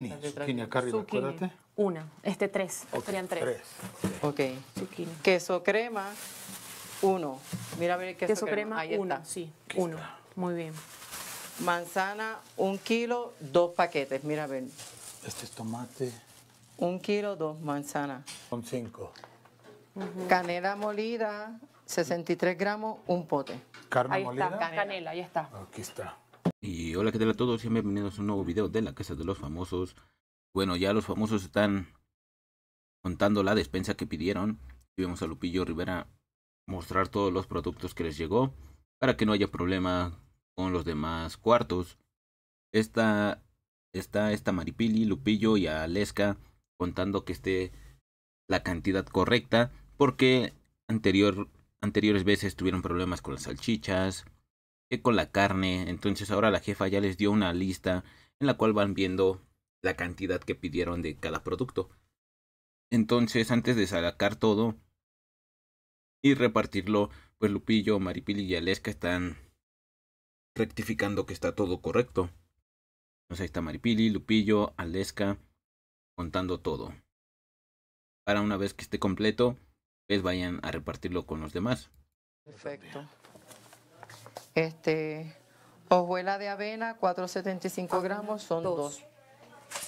Zucchini a acuérdate. Una, este tres, serían tres. tres. Ok. Zucchini. Queso crema, uno. Mira, ver queso, queso crema, crema Ahí uno, está. sí, uno. Muy bien. Manzana, un kilo, dos paquetes, mira, a ver. Este es tomate. Un kilo, dos manzanas. Son cinco. Canela molida, 63 gramos, un pote. Carne molida. Ahí está, canela, canela ahí está. Aquí está. Y hola, que tal a todos? y bienvenidos a un nuevo video de la Casa de los Famosos. Bueno, ya los famosos están contando la despensa que pidieron. Y vemos a Lupillo Rivera mostrar todos los productos que les llegó para que no haya problema con los demás cuartos. Está, está esta Maripili, Lupillo y Aleska contando que esté la cantidad correcta porque anterior, anteriores veces tuvieron problemas con las salchichas, que con la carne. Entonces ahora la jefa ya les dio una lista en la cual van viendo la cantidad que pidieron de cada producto. Entonces antes de sacar todo y repartirlo, pues Lupillo, Maripili y Aleska están rectificando que está todo correcto. Entonces ahí está Maripili, Lupillo, Aleska contando todo. Para una vez que esté completo, pues vayan a repartirlo con los demás. Perfecto. Este, hojuela de avena, 475 ah, gramos, son dos.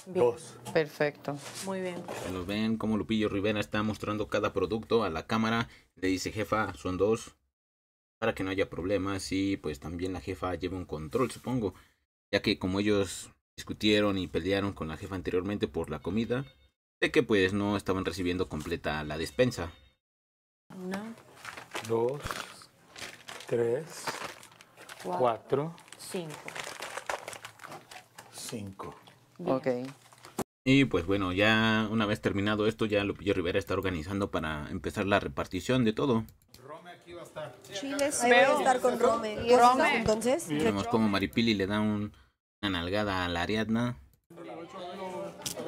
dos. Perfecto. Muy bien. Nos ven como Lupillo Rivera está mostrando cada producto a la cámara. Le dice, jefa, son dos. Para que no haya problemas y pues también la jefa lleva un control, supongo. Ya que como ellos discutieron y pelearon con la jefa anteriormente por la comida, de que pues no estaban recibiendo completa la despensa. Una. Dos. Tres. 4, 5. 5. Ok. Y pues bueno, ya una vez terminado esto, ya Lupillo Rivera está organizando para empezar la repartición de todo. Rome aquí va a estar. a estar con Rome. ¿Y Rome? Entonces, vemos como Maripili le da un, una nalgada a la Ariadna.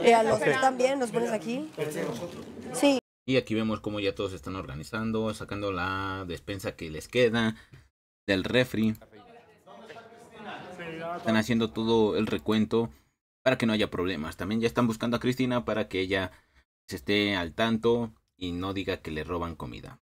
Y eh, a los también, nos pones aquí. Sí. Y aquí vemos cómo ya todos están organizando, sacando la despensa que les queda del refri. Están haciendo todo el recuento para que no haya problemas. También ya están buscando a Cristina para que ella se esté al tanto y no diga que le roban comida.